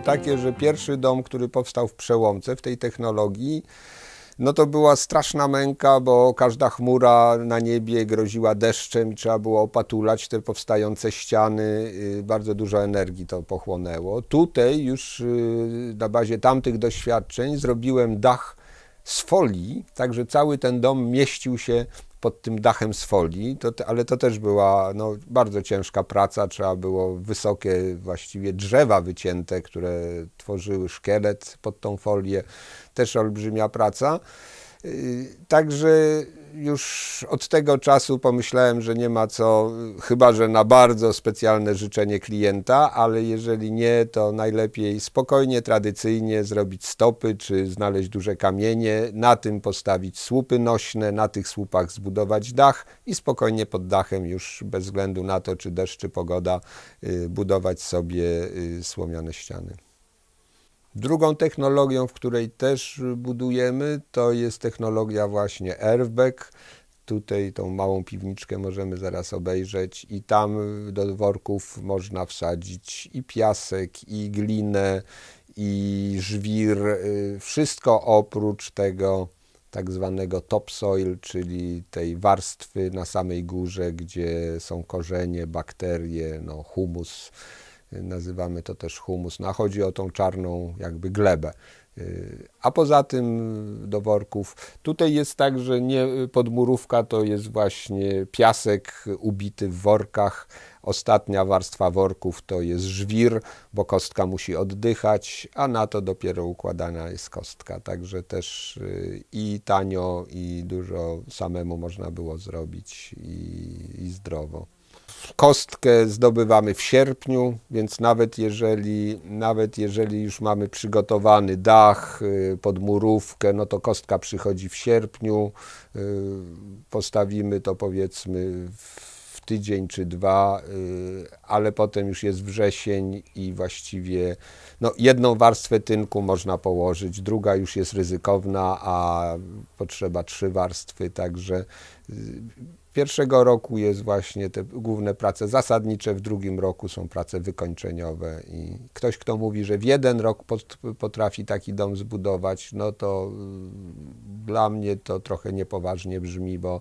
takie, że pierwszy dom, który powstał w przełomce w tej technologii, no to była straszna męka, bo każda chmura na niebie groziła deszczem i trzeba było opatulać te powstające ściany. Y, bardzo dużo energii to pochłonęło. Tutaj już y, na bazie tamtych doświadczeń zrobiłem dach z folii, także cały ten dom mieścił się pod tym dachem z folii, to te, ale to też była no, bardzo ciężka praca. Trzeba było wysokie właściwie drzewa wycięte, które tworzyły szkielet pod tą folię. Też olbrzymia praca. Y, także już od tego czasu pomyślałem, że nie ma co, chyba że na bardzo specjalne życzenie klienta, ale jeżeli nie, to najlepiej spokojnie, tradycyjnie zrobić stopy czy znaleźć duże kamienie, na tym postawić słupy nośne, na tych słupach zbudować dach i spokojnie pod dachem już bez względu na to, czy deszcz, czy pogoda, y, budować sobie y, słomiane ściany. Drugą technologią, w której też budujemy, to jest technologia właśnie airbag. Tutaj tą małą piwniczkę możemy zaraz obejrzeć i tam do worków można wsadzić i piasek, i glinę, i żwir, y, wszystko oprócz tego tak zwanego topsoil, czyli tej warstwy na samej górze, gdzie są korzenie, bakterie, no, humus. Nazywamy to też humus. No, a chodzi o tą czarną jakby glebę. Y, a poza tym do worków, tutaj jest tak, że nie podmurówka to jest właśnie piasek ubity w workach. Ostatnia warstwa worków to jest żwir, bo kostka musi oddychać, a na to dopiero układana jest kostka. Także też y, i tanio, i dużo samemu można było zrobić, i, i zdrowo kostkę zdobywamy w sierpniu, więc nawet jeżeli, nawet jeżeli już mamy przygotowany dach, y, podmurówkę, no to kostka przychodzi w sierpniu. Y, postawimy to powiedzmy w tydzień czy dwa, y, ale potem już jest wrzesień i właściwie no, jedną warstwę tynku można położyć, druga już jest ryzykowna, a potrzeba trzy warstwy, także pierwszego roku jest właśnie te główne prace zasadnicze, w drugim roku są prace wykończeniowe i ktoś, kto mówi, że w jeden rok potrafi taki dom zbudować, no to y, dla mnie to trochę niepoważnie brzmi, bo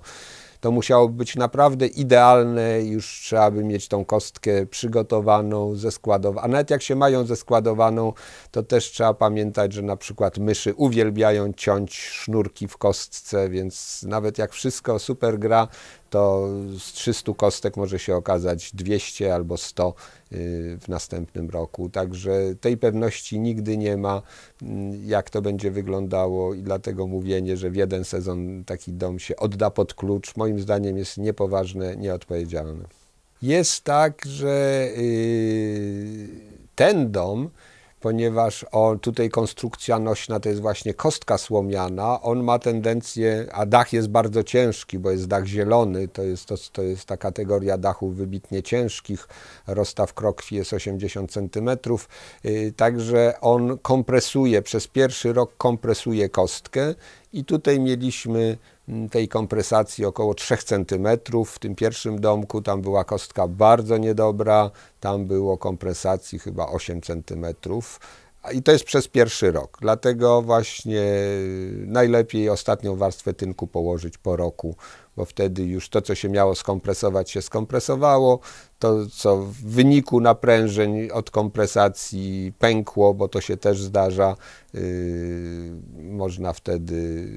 to musiało być naprawdę idealne, już trzeba by mieć tą kostkę przygotowaną, zeskładowaną. A nawet jak się mają zeskładowaną, to też trzeba pamiętać, że na przykład myszy uwielbiają ciąć sznurki w kostce, więc nawet jak wszystko super gra, to z 300 kostek może się okazać 200 albo 100 y, w następnym roku. Także tej pewności nigdy nie ma, mm, jak to będzie wyglądało i dlatego mówienie, że w jeden sezon taki dom się odda pod klucz, moim zdaniem jest niepoważne, nieodpowiedzialne. Jest tak, że y, ten dom ponieważ on, tutaj konstrukcja nośna to jest właśnie kostka słomiana. On ma tendencję, a dach jest bardzo ciężki, bo jest dach zielony, to jest, to, to jest ta kategoria dachów wybitnie ciężkich. Rozstaw krokwi jest 80 cm, yy, także on kompresuje, przez pierwszy rok kompresuje kostkę i tutaj mieliśmy Mm, tej kompresacji około 3 cm. W tym pierwszym domku tam była kostka bardzo niedobra, tam było kompresacji chyba 8 cm. I to jest przez pierwszy rok. Dlatego właśnie y, najlepiej ostatnią warstwę tynku położyć po roku, bo wtedy już to, co się miało skompresować, się skompresowało. To, co w wyniku naprężeń od kompresacji pękło, bo to się też zdarza, yy, można wtedy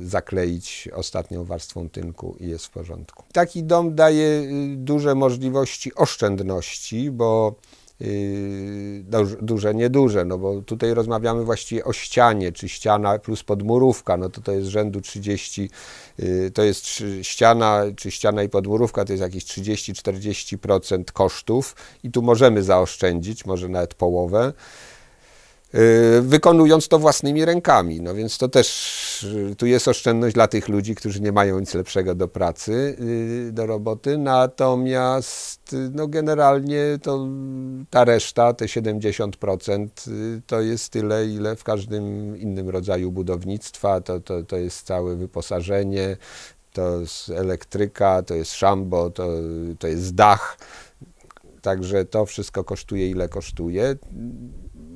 yy, zakleić ostatnią warstwą tynku i jest w porządku. Taki dom daje yy, duże możliwości oszczędności, bo Yy, duże, nieduże, no bo tutaj rozmawiamy właściwie o ścianie, czy ściana plus podmurówka, no to to jest rzędu 30, yy, to jest ściana, czy ściana i podmurówka to jest jakieś 30-40% kosztów i tu możemy zaoszczędzić, może nawet połowę. Y, wykonując to własnymi rękami. No więc to też y, tu jest oszczędność dla tych ludzi, którzy nie mają nic lepszego do pracy, y, do roboty. Natomiast no generalnie to ta reszta, te 70%, to jest tyle, ile w każdym innym rodzaju budownictwa. To, to, to jest całe wyposażenie, to jest elektryka, to jest szambo, to, to jest dach. Także to wszystko kosztuje, ile kosztuje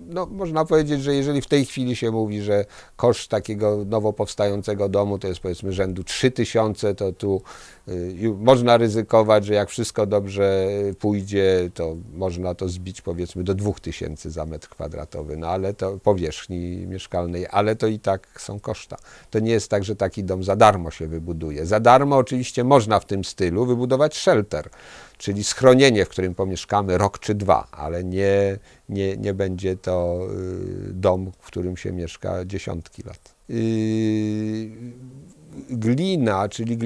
no, można powiedzieć, że jeżeli w tej chwili się mówi, że koszt takiego nowo powstającego domu to jest powiedzmy rzędu 3000, to tu Y, można ryzykować, że jak wszystko dobrze y, pójdzie, to można to zbić powiedzmy do 2000 za metr kwadratowy, no ale to powierzchni mieszkalnej, ale to i tak są koszta. To nie jest tak, że taki dom za darmo się wybuduje. Za darmo oczywiście można w tym stylu wybudować shelter, czyli schronienie, w którym pomieszkamy rok czy dwa, ale nie, nie, nie będzie to y, dom, w którym się mieszka dziesiątki lat. Yy glina, czyli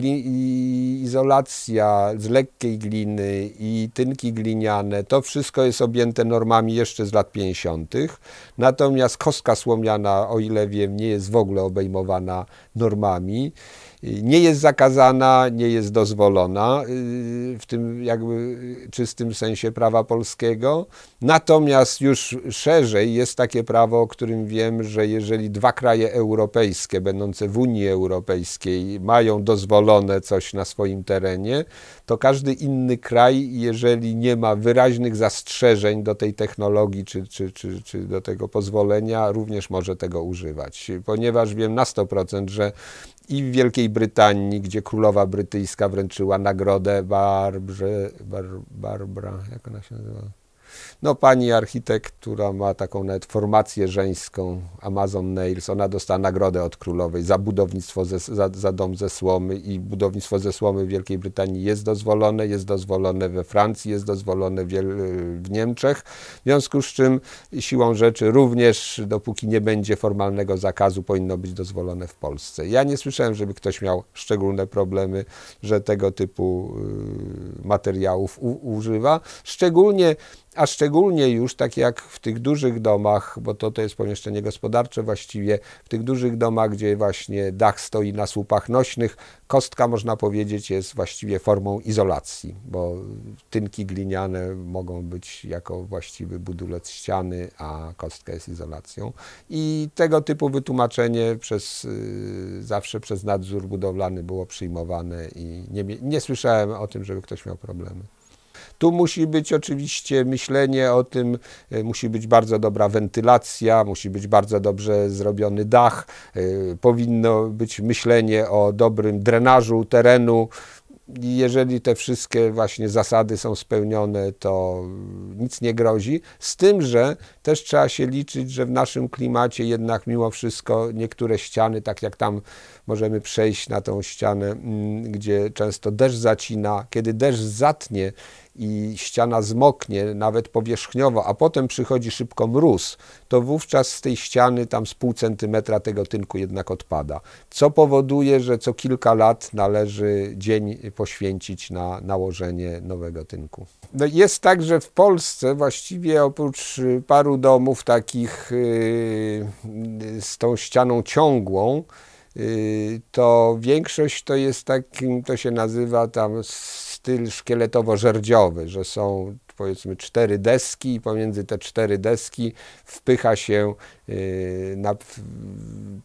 izolacja z lekkiej gliny i tynki gliniane, to wszystko jest objęte normami jeszcze z lat 50. Natomiast kostka słomiana, o ile wiem, nie jest w ogóle obejmowana normami nie jest zakazana, nie jest dozwolona y, w tym jakby y, czystym sensie prawa polskiego. Natomiast już szerzej jest takie prawo, o którym wiem, że jeżeli dwa kraje europejskie będące w Unii Europejskiej mają dozwolone coś na swoim terenie, to każdy inny kraj, jeżeli nie ma wyraźnych zastrzeżeń do tej technologii czy, czy, czy, czy do tego pozwolenia, również może tego używać. Ponieważ wiem na 100%, że i w Wielkiej Brytanii, gdzie królowa brytyjska wręczyła nagrodę Barbrze, Bar, Barbara, jak ona się nazywała. No pani architekt, która ma taką nawet formację żeńską, Amazon Nails, ona dostała nagrodę od królowej za budownictwo, ze, za, za dom ze słomy i budownictwo ze słomy w Wielkiej Brytanii jest dozwolone, jest dozwolone we Francji, jest dozwolone w, w Niemczech, w związku z czym siłą rzeczy również dopóki nie będzie formalnego zakazu powinno być dozwolone w Polsce. Ja nie słyszałem, żeby ktoś miał szczególne problemy, że tego typu y, materiałów używa. Szczególnie a szczególnie już tak jak w tych dużych domach, bo to, to jest pomieszczenie gospodarcze właściwie, w tych dużych domach, gdzie właśnie dach stoi na słupach nośnych, kostka można powiedzieć jest właściwie formą izolacji, bo tynki gliniane mogą być jako właściwy budulec ściany, a kostka jest izolacją. I tego typu wytłumaczenie przez, y, zawsze przez nadzór budowlany było przyjmowane i nie, nie słyszałem o tym, żeby ktoś miał problemy. Tu musi być oczywiście myślenie o tym, e, musi być bardzo dobra wentylacja, musi być bardzo dobrze zrobiony dach, e, powinno być myślenie o dobrym drenażu terenu. Jeżeli te wszystkie właśnie zasady są spełnione, to nic nie grozi. Z tym, że też trzeba się liczyć, że w naszym klimacie jednak mimo wszystko niektóre ściany, tak jak tam możemy przejść na tą ścianę, mm, gdzie często deszcz zacina, kiedy deszcz zatnie i ściana zmoknie, nawet powierzchniowo, a potem przychodzi szybko mróz, to wówczas z tej ściany tam z pół centymetra tego tynku jednak odpada, co powoduje, że co kilka lat należy dzień poświęcić na nałożenie nowego tynku. No jest tak, że w Polsce właściwie oprócz y, paru domów takich yy, z tą ścianą ciągłą, y, to większość to jest takim, to się nazywa tam styl szkieletowo-żerdziowy, że są powiedzmy cztery deski i pomiędzy te cztery deski wpycha się y, na,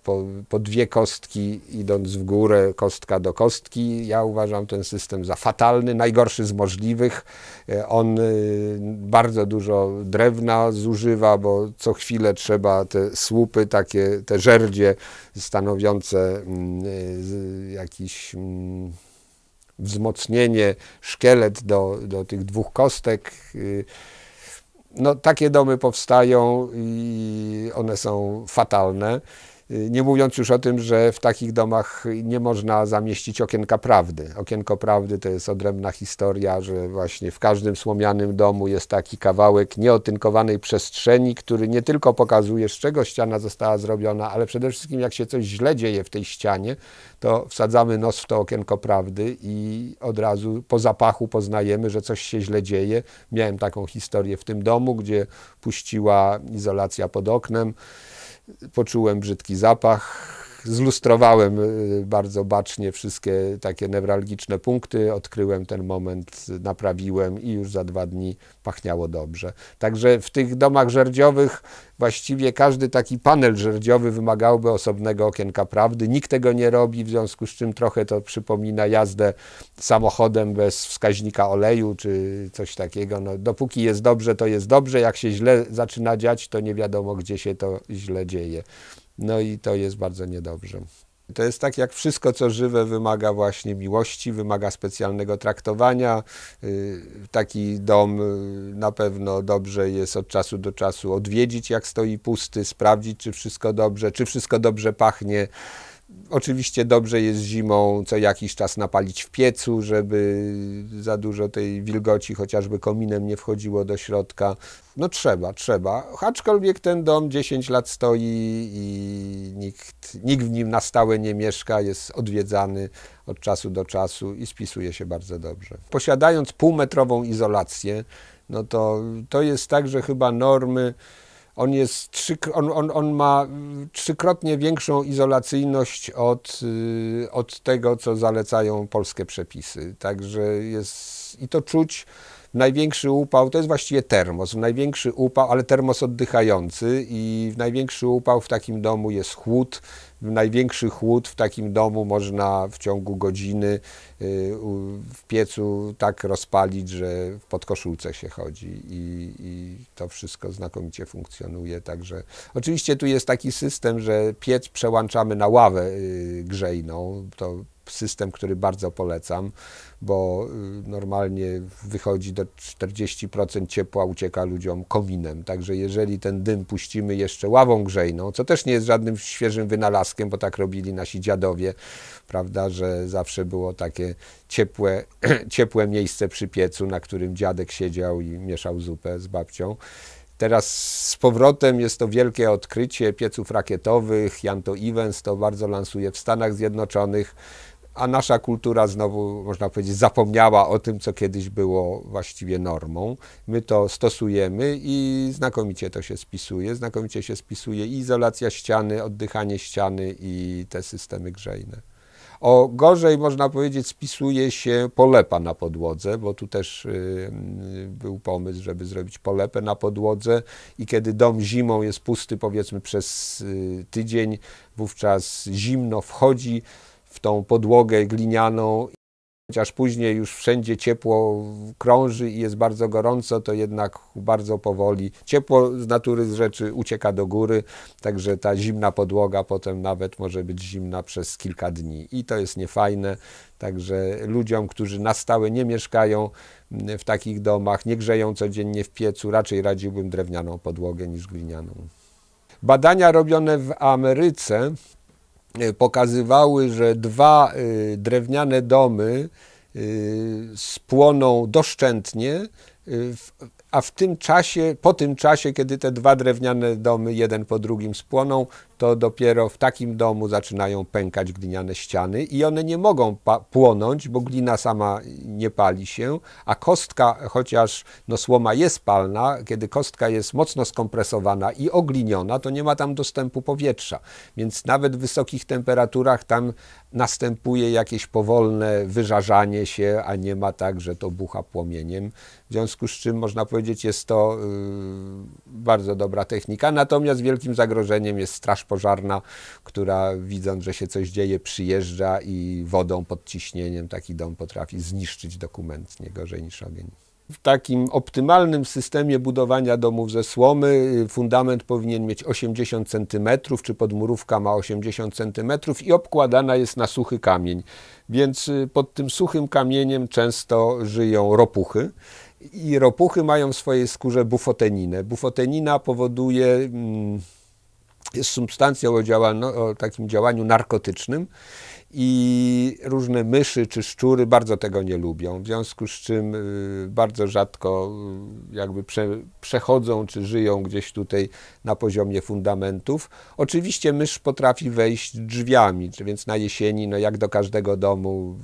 po, po, dwie kostki idąc w górę, kostka do kostki. Ja uważam ten system za fatalny, najgorszy z możliwych. Y, on y, bardzo dużo drewna zużywa, bo co chwilę trzeba te słupy, takie te żerdzie stanowiące mm, jakiś mm, wzmocnienie, szkielet do, do tych dwóch kostek. Y, no, takie domy powstają i one są fatalne. Y, nie mówiąc już o tym, że w takich domach nie można zamieścić okienka prawdy. Okienko prawdy to jest odrębna historia, że właśnie w każdym słomianym domu jest taki kawałek nieotynkowanej przestrzeni, który nie tylko pokazuje, z czego ściana została zrobiona, ale przede wszystkim jak się coś źle dzieje w tej ścianie, to wsadzamy nos w to okienko prawdy i od razu po zapachu poznajemy, że coś się źle dzieje. Miałem taką historię w tym domu, gdzie puściła izolacja pod oknem. Poczułem brzydki zapach, zlustrowałem y, bardzo bacznie wszystkie takie newralgiczne punkty, odkryłem ten moment, naprawiłem i już za dwa dni pachniało dobrze. Także w tych domach żerdziowych właściwie każdy taki panel żerdziowy wymagałby osobnego okienka prawdy. Nikt tego nie robi, w związku z czym trochę to przypomina jazdę samochodem bez wskaźnika oleju czy coś takiego. No, dopóki jest dobrze, to jest dobrze. Jak się źle zaczyna dziać, to nie wiadomo, gdzie się to źle dzieje. No i to jest bardzo niedobrze. To jest tak, jak wszystko, co żywe, wymaga właśnie miłości, wymaga specjalnego traktowania. Y, taki dom y, na pewno dobrze jest od czasu do czasu odwiedzić, jak stoi pusty, sprawdzić, czy wszystko dobrze, czy wszystko dobrze pachnie, Oczywiście dobrze jest zimą co jakiś czas napalić w piecu, żeby za dużo tej wilgoci chociażby kominem nie wchodziło do środka. No trzeba, trzeba. Aczkolwiek ten dom 10 lat stoi i nikt, nikt w nim na stałe nie mieszka, jest odwiedzany od czasu do czasu i spisuje się bardzo dobrze. Posiadając półmetrową izolację, no to, to jest tak, że chyba normy on, jest trzy, on, on, on ma trzykrotnie większą izolacyjność od, y, od tego, co zalecają polskie przepisy. Także jest i to czuć największy upał, to jest właściwie termos, w największy upał, ale termos oddychający i w największy upał w takim domu jest chłód, w największy chłód w takim domu można w ciągu godziny y, w piecu tak rozpalić, że w podkoszulce się chodzi i, i to wszystko znakomicie funkcjonuje, także oczywiście tu jest taki system, że piec przełączamy na ławę y, grzejną, to system, który bardzo polecam, bo y, normalnie wychodzi do 40% ciepła, ucieka ludziom kominem. Także jeżeli ten dym puścimy jeszcze ławą grzejną, co też nie jest żadnym świeżym wynalazkiem, bo tak robili nasi dziadowie, prawda, że zawsze było takie ciepłe, ciepłe miejsce przy piecu, na którym dziadek siedział i mieszał zupę z babcią. Teraz z powrotem jest to wielkie odkrycie pieców rakietowych. Jan to Ivens to bardzo lansuje w Stanach Zjednoczonych a nasza kultura znowu, można powiedzieć, zapomniała o tym, co kiedyś było właściwie normą. My to stosujemy i znakomicie to się spisuje. Znakomicie się spisuje i izolacja ściany, oddychanie ściany i te systemy grzejne. O gorzej, można powiedzieć, spisuje się polepa na podłodze, bo tu też y, y, był pomysł, żeby zrobić polepę na podłodze i kiedy dom zimą jest pusty, powiedzmy przez y, tydzień, wówczas zimno wchodzi, w tą podłogę glinianą. Chociaż później już wszędzie ciepło krąży i jest bardzo gorąco, to jednak bardzo powoli ciepło z natury z rzeczy ucieka do góry, także ta zimna podłoga potem nawet może być zimna przez kilka dni i to jest niefajne. Także ludziom, którzy na stałe nie mieszkają w takich domach, nie grzeją codziennie w piecu, raczej radziłbym drewnianą podłogę niż glinianą. Badania robione w Ameryce Y, pokazywały, że dwa y, drewniane domy y, spłoną doszczętnie, a w tym czasie, po tym czasie, kiedy te dwa drewniane domy jeden po drugim spłoną, to dopiero w takim domu zaczynają pękać gliniane ściany i one nie mogą płonąć, bo glina sama nie pali się, a kostka, chociaż no, słoma jest palna, kiedy kostka jest mocno skompresowana i ogliniona, to nie ma tam dostępu powietrza. Więc nawet w wysokich temperaturach tam następuje jakieś powolne wyżarzanie się, a nie ma tak, że to bucha płomieniem. W związku z czym można powiedzieć, jest to yy, bardzo dobra technika. Natomiast wielkim zagrożeniem jest straż pożarna, która widząc, że się coś dzieje, przyjeżdża i wodą pod ciśnieniem taki dom potrafi zniszczyć dokument gorzej niż ogień. W takim optymalnym systemie budowania domów ze słomy y, fundament powinien mieć 80 cm, czy podmurówka ma 80 cm i obkładana jest na suchy kamień. Więc y, pod tym suchym kamieniem często żyją ropuchy. I ropuchy mają w swojej skórze bufoteninę. Bufotenina powoduje. Mm, jest substancją o, działano, o takim działaniu narkotycznym i różne myszy czy szczury bardzo tego nie lubią, w związku z czym y, bardzo rzadko y, jakby prze, przechodzą czy żyją gdzieś tutaj na poziomie fundamentów. Oczywiście mysz potrafi wejść drzwiami, więc na jesieni, no jak do każdego domu,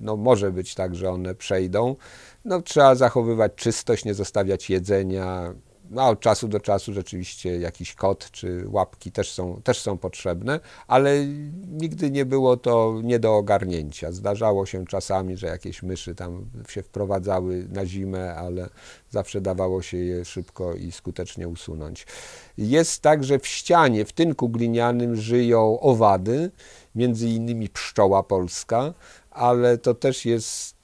no może być tak, że one przejdą. No, trzeba zachowywać czystość, nie zostawiać jedzenia, no, a od czasu do czasu rzeczywiście jakiś kot czy łapki też są, też są potrzebne, ale nigdy nie było to nie do ogarnięcia. Zdarzało się czasami, że jakieś myszy tam się wprowadzały na zimę, ale zawsze dawało się je szybko i skutecznie usunąć. Jest także w ścianie, w tynku glinianym żyją owady, między innymi pszczoła polska, ale to też jest,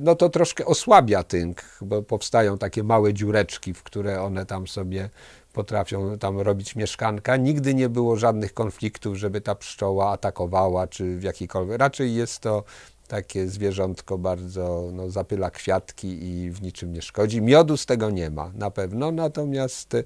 no to troszkę osłabia tynk, bo powstają takie małe dziureczki, w które one tam sobie potrafią tam robić mieszkanka. Nigdy nie było żadnych konfliktów, żeby ta pszczoła atakowała, czy w jakikolwiek. Raczej jest to takie zwierzątko bardzo no, zapyla kwiatki i w niczym nie szkodzi. Miodu z tego nie ma na pewno, natomiast y,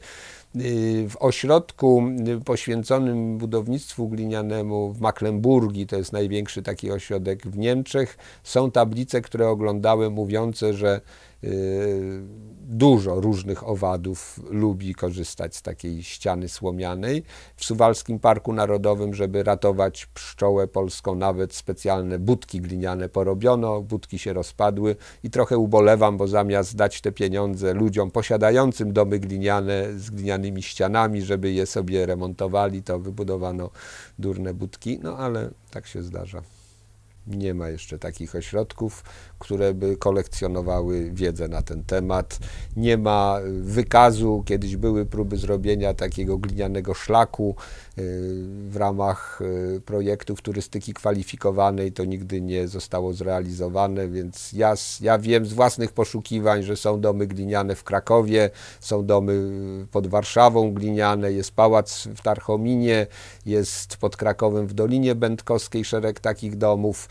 w ośrodku y, poświęconym budownictwu glinianemu w Mecklenburgii, to jest największy taki ośrodek w Niemczech, są tablice, które oglądałem mówiące, że Y, dużo różnych owadów lubi korzystać z takiej ściany słomianej. W Suwalskim Parku Narodowym, żeby ratować pszczołę polską, nawet specjalne budki gliniane porobiono, budki się rozpadły i trochę ubolewam, bo zamiast dać te pieniądze ludziom posiadającym domy gliniane z glinianymi ścianami, żeby je sobie remontowali, to wybudowano durne budki, no ale tak się zdarza. Nie ma jeszcze takich ośrodków które by kolekcjonowały wiedzę na ten temat. Nie ma y, wykazu, kiedyś były próby zrobienia takiego glinianego szlaku y, w ramach y, projektów turystyki kwalifikowanej, to nigdy nie zostało zrealizowane, więc ja, ja wiem z własnych poszukiwań, że są domy gliniane w Krakowie, są domy pod Warszawą gliniane, jest pałac w Tarchominie, jest pod Krakowem w Dolinie Będkowskiej szereg takich domów,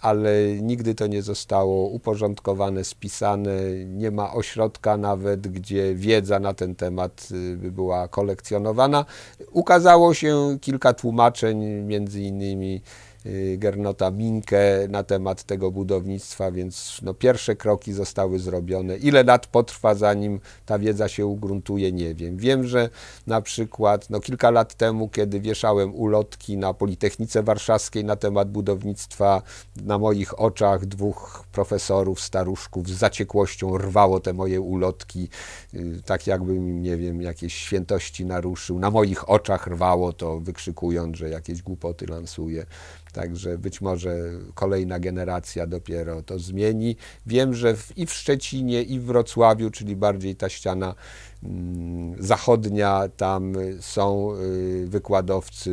ale nigdy to nie zostało zostało uporządkowane, spisane, nie ma ośrodka nawet, gdzie wiedza na ten temat y, by była kolekcjonowana. Ukazało się kilka tłumaczeń, między innymi Y, Gernota Minkę na temat tego budownictwa, więc no, pierwsze kroki zostały zrobione. Ile lat potrwa, zanim ta wiedza się ugruntuje, nie wiem. Wiem, że na przykład no, kilka lat temu, kiedy wieszałem ulotki na Politechnice Warszawskiej na temat budownictwa, na moich oczach dwóch profesorów, staruszków z zaciekłością rwało te moje ulotki, y, tak jakbym nie wiem, jakieś świętości naruszył. Na moich oczach rwało to, wykrzykując, że jakieś głupoty lansuje. Także być może kolejna generacja dopiero to zmieni. Wiem, że w, i w Szczecinie, i w Wrocławiu, czyli bardziej ta ściana mm, zachodnia, tam są y, wykładowcy,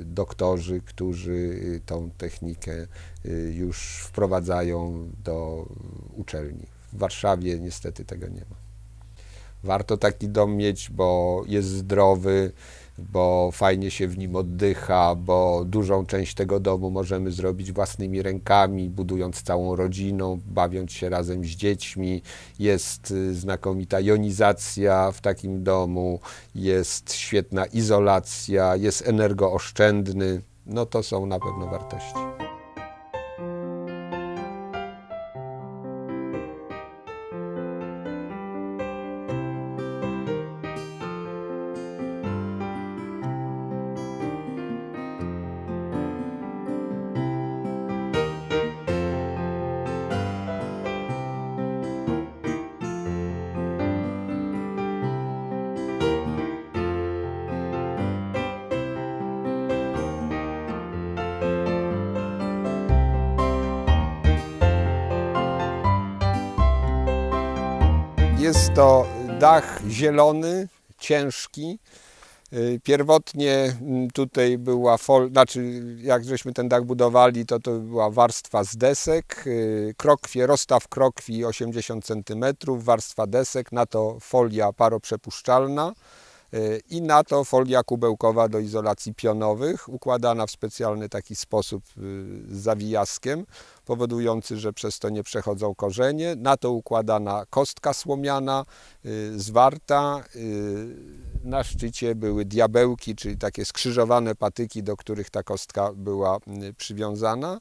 y, doktorzy, którzy y, tą technikę już wprowadzają do uczelni. W Warszawie niestety tego nie ma. Warto taki dom mieć, bo jest zdrowy, bo fajnie się w nim oddycha, bo dużą część tego domu możemy zrobić własnymi rękami, budując całą rodziną, bawiąc się razem z dziećmi. Jest y, znakomita jonizacja w takim domu, jest świetna izolacja, jest energooszczędny. No to są na pewno wartości. Jest to dach zielony, ciężki. Y, pierwotnie mm, tutaj była, fol, znaczy jak żeśmy ten dach budowali, to to była warstwa z desek, y, krokwie, rozstaw krokwi 80 cm, warstwa desek, na to folia paroprzepuszczalna. E, i na to folia kubełkowa do izolacji pionowych, układana w specjalny taki sposób e, z zawijaskiem, powodujący, że przez to nie przechodzą korzenie. Na to układana kostka słomiana, e, zwarta. Na szczycie były diabełki, czyli takie skrzyżowane patyki, do których ta kostka była przywiązana,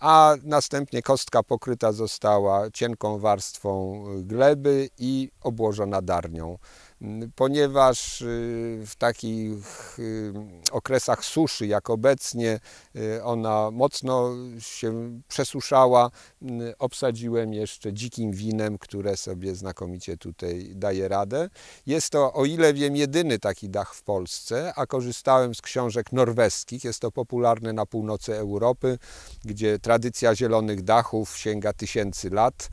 a następnie kostka pokryta została cienką warstwą gleby i obłożona darnią ponieważ y, w takich y, okresach suszy, jak obecnie, y, ona mocno się przesuszała, obsadziłem jeszcze dzikim winem, które sobie znakomicie tutaj daje radę. Jest to, o ile wiem, jedyny taki dach w Polsce, a korzystałem z książek norweskich. Jest to popularne na północy Europy, gdzie tradycja zielonych dachów sięga tysięcy lat.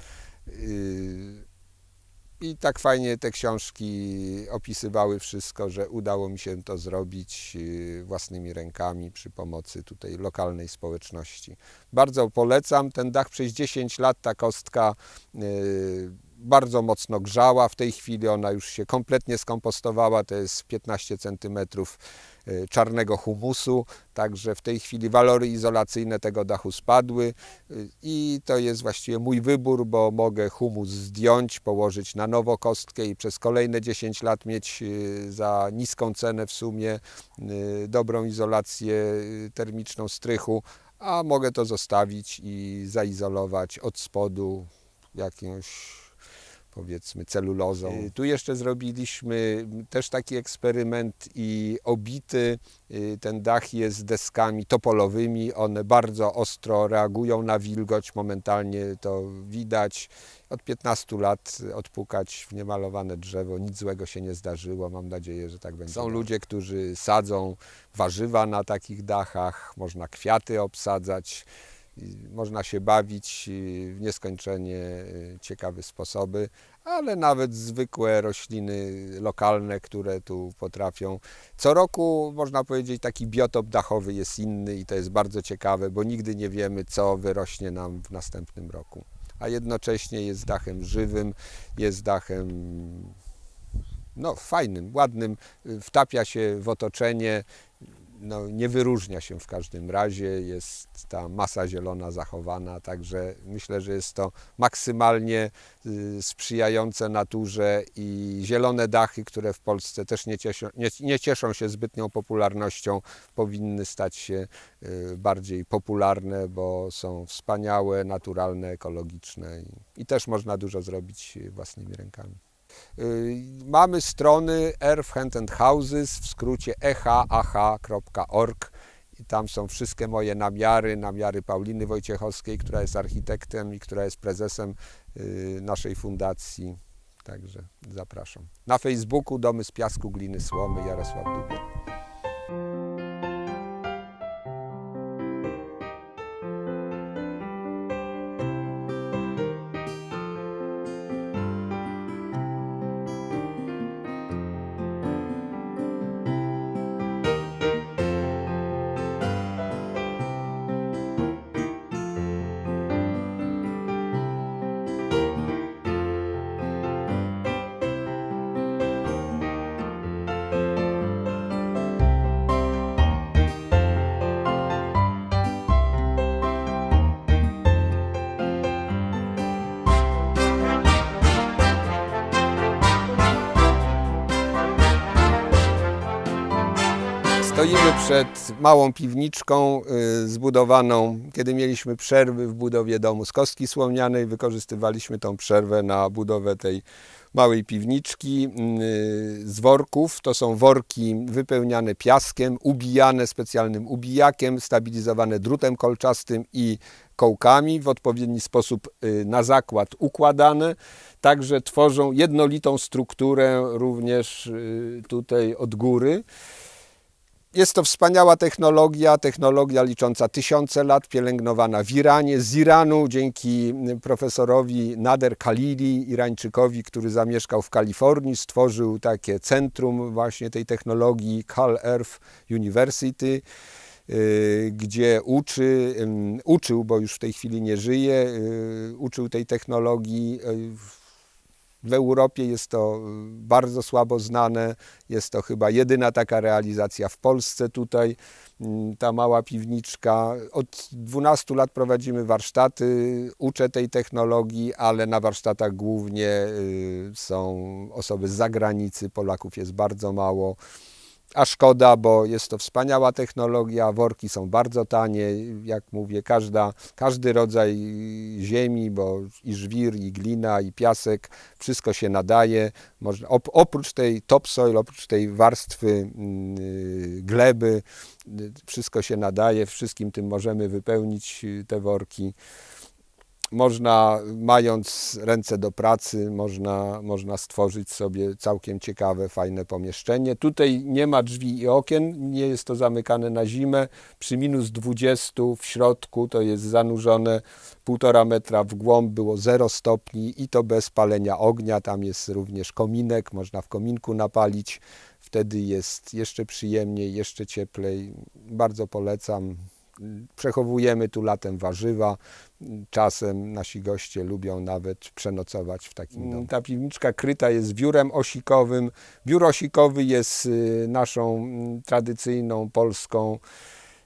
I tak fajnie te książki opisywały wszystko, że udało mi się to zrobić y, własnymi rękami przy pomocy tutaj lokalnej społeczności. Bardzo polecam. Ten dach przez 10 lat ta kostka y, bardzo mocno grzała. W tej chwili ona już się kompletnie skompostowała, to jest 15 cm y, czarnego humusu, także w tej chwili walory izolacyjne tego dachu spadły y, i to jest właściwie mój wybór, bo mogę humus zdjąć, położyć na nowo kostkę i przez kolejne 10 lat mieć y, za niską cenę w sumie dobrą izolację termiczną strychu, a mogę to zostawić i zaizolować od spodu jakąś powiedzmy celulozą. Y, tu jeszcze zrobiliśmy też taki eksperyment i obity y, ten dach jest deskami topolowymi. One bardzo ostro reagują na wilgoć, momentalnie to widać. Od 15 lat odpukać w niemalowane drzewo, nic złego się nie zdarzyło. Mam nadzieję, że tak będzie. Są ludzie, którzy sadzą warzywa na takich dachach, można kwiaty obsadzać. Można się bawić y, w nieskończenie y, ciekawe sposoby, ale nawet zwykłe rośliny lokalne, które tu potrafią. Co roku, można powiedzieć, taki biotop dachowy jest inny i to jest bardzo ciekawe, bo nigdy nie wiemy, co wyrośnie nam w następnym roku. A jednocześnie jest dachem żywym, jest dachem no, fajnym, ładnym, y, wtapia się w otoczenie, no, nie wyróżnia się w każdym razie, jest ta masa zielona zachowana, także myślę, że jest to maksymalnie y, sprzyjające naturze i zielone dachy, które w Polsce też nie cieszą, nie, nie cieszą się zbytnią popularnością, powinny stać się y, bardziej popularne, bo są wspaniałe, naturalne, ekologiczne i, i też można dużo zrobić własnymi rękami. Y, mamy strony Earth Hand and Houses w skrócie ehah.org i tam są wszystkie moje namiary, namiary Pauliny Wojciechowskiej, która jest architektem i która jest prezesem y, naszej fundacji. Także zapraszam. Na Facebooku Domy z Piasku, Gliny, Słomy, Jarosław Dubiel. Stoimy przed małą piwniczką y, zbudowaną, kiedy mieliśmy przerwy w budowie domu z kostki słomnianej. Wykorzystywaliśmy tą przerwę na budowę tej małej piwniczki y, z worków. To są worki wypełniane piaskiem, ubijane specjalnym ubijakiem, stabilizowane drutem kolczastym i kołkami, w odpowiedni sposób y, na zakład układane. Także tworzą jednolitą strukturę również tutaj od góry. Jest to wspaniała technologia, technologia licząca tysiące lat, pielęgnowana w Iranie. Z Iranu dzięki mm, profesorowi Nader Khalili, Irańczykowi, który zamieszkał w Kalifornii, stworzył takie centrum właśnie tej technologii Cal Earth University y, gdzie uczy, mm, uczył, bo już w tej chwili nie żyje, y, uczył tej technologii y, w Europie jest to y, bardzo słabo znane. Jest to chyba jedyna taka realizacja w Polsce tutaj. Mm, ta mała piwniczka. Od 12 lat prowadzimy warsztaty, uczę tej technologii, ale na warsztatach głównie y, są osoby z zagranicy. Polaków jest bardzo mało. A szkoda, bo jest to wspaniała technologia, worki są bardzo tanie, jak mówię, każda, każdy rodzaj ziemi, bo i żwir, i glina, i piasek, wszystko się nadaje. Można, oprócz tej topsoil, oprócz tej warstwy mm, y, gleby, y, wszystko się nadaje, wszystkim tym możemy wypełnić y, te worki można, mając ręce do pracy, można, można stworzyć sobie całkiem ciekawe, fajne pomieszczenie. Tutaj nie ma drzwi i okien, nie jest to zamykane na zimę. Przy minus 20 w środku to jest zanurzone półtora metra w głąb, było 0 stopni i to bez palenia ognia. Tam jest również kominek, można w kominku napalić. Wtedy jest jeszcze przyjemniej, jeszcze cieplej. Bardzo polecam. Przechowujemy tu latem warzywa. Czasem nasi goście lubią nawet przenocować w takim domu. Ta piwniczka kryta jest biurem osikowym. Biur osikowy jest y, naszą mm, tradycyjną polską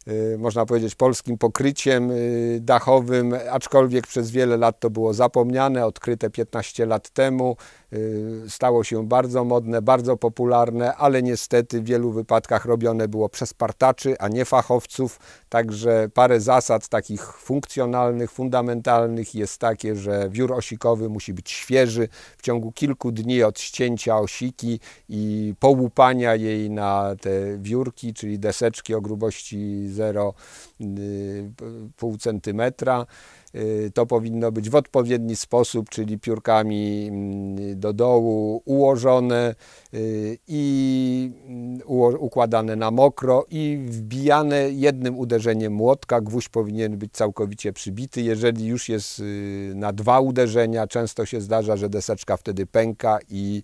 y, można powiedzieć, polskim pokryciem y, dachowym, aczkolwiek przez wiele lat to było zapomniane, odkryte 15 lat temu. Y, stało się bardzo modne, bardzo popularne, ale niestety w wielu wypadkach robione było przez partaczy, a nie fachowców. Także parę zasad takich funkcjonalnych, fundamentalnych jest takie, że wiór osikowy musi być świeży w ciągu kilku dni od ścięcia osiki i połupania jej na te wiórki, czyli deseczki o grubości 0,5 y, cm. Y, to powinno być w odpowiedni sposób, czyli piórkami mm, do dołu ułożone y, i mm, układane na mokro i wbijane jednym uderzeniem młotka. Gwóźdź powinien być całkowicie przybity. Jeżeli już jest y, na dwa uderzenia, często się zdarza, że deseczka wtedy pęka i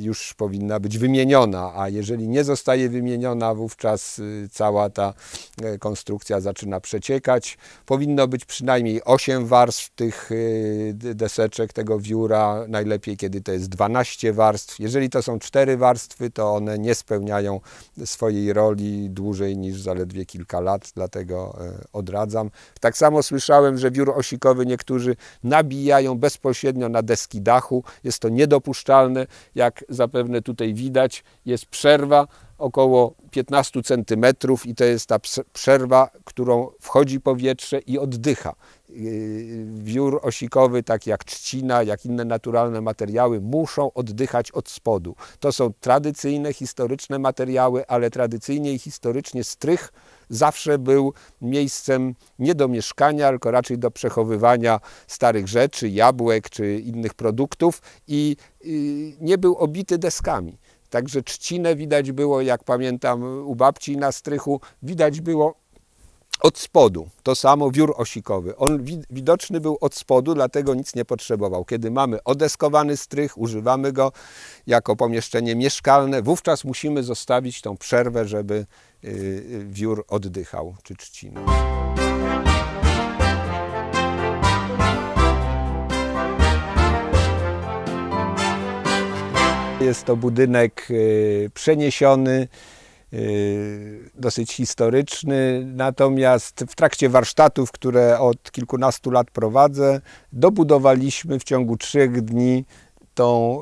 już powinna być wymieniona, a jeżeli nie zostaje wymieniona, wówczas y, cała ta e, konstrukcja zaczyna przeciekać. Powinno być przynajmniej 8 warstw tych y, deseczek, tego wióra, najlepiej kiedy to jest 12 warstw. Jeżeli to są 4 warstwy, to one nie spełniają swojej roli dłużej niż zaledwie kilka lat, dlatego e, odradzam. Tak samo słyszałem, że wiór osikowy niektórzy nabijają bezpośrednio na deski dachu. Jest to niedopuszczalne. Jak jak zapewne tutaj widać, jest przerwa około 15 cm i to jest ta przerwa, którą wchodzi powietrze i oddycha. Yy, wiór osikowy, tak jak trzcina, jak inne naturalne materiały, muszą oddychać od spodu. To są tradycyjne, historyczne materiały, ale tradycyjnie i historycznie strych zawsze był miejscem nie do mieszkania, tylko raczej do przechowywania starych rzeczy, jabłek czy innych produktów i nie był obity deskami. Także trzcinę widać było, jak pamiętam, u babci na strychu, widać było od spodu. To samo wiór osikowy. On widoczny był od spodu, dlatego nic nie potrzebował. Kiedy mamy odeskowany strych, używamy go jako pomieszczenie mieszkalne, wówczas musimy zostawić tą przerwę, żeby y, y, wiór oddychał czy trzcinę. Jest to budynek y, przeniesiony Y, dosyć historyczny. Natomiast w trakcie warsztatów, które od kilkunastu lat prowadzę, dobudowaliśmy w ciągu trzech dni tą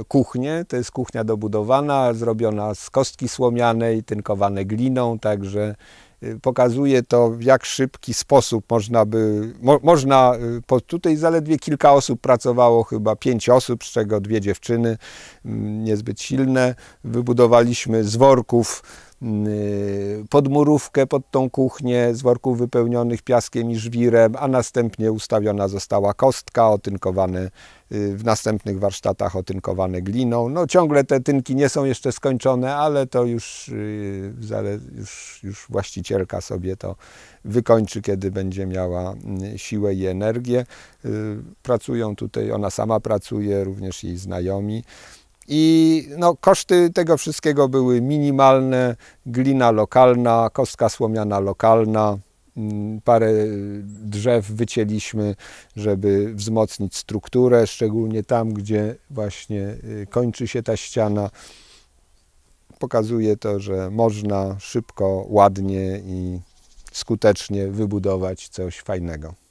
y, kuchnię. To jest kuchnia dobudowana, zrobiona z kostki słomianej, tynkowane gliną, także Y, pokazuje to, w jak szybki sposób można by, mo, można, y, po, tutaj zaledwie kilka osób pracowało, chyba pięć osób, z czego dwie dziewczyny, mm, niezbyt silne. Wybudowaliśmy z worków Y, podmurówkę pod tą kuchnię z worków wypełnionych piaskiem i żwirem, a następnie ustawiona została kostka, otynkowane y, w następnych warsztatach otynkowane gliną. No ciągle te tynki nie są jeszcze skończone, ale to już, y, już, już właścicielka sobie to wykończy, kiedy będzie miała siłę i energię. Pracują tutaj, ona sama pracuje, również jej znajomi. I no, koszty tego wszystkiego były minimalne. Glina lokalna, kostka słomiana lokalna. Mm, parę drzew wycięliśmy, żeby wzmocnić strukturę, szczególnie tam, gdzie właśnie y, kończy się ta ściana. Pokazuje to, że można szybko, ładnie i skutecznie wybudować coś fajnego.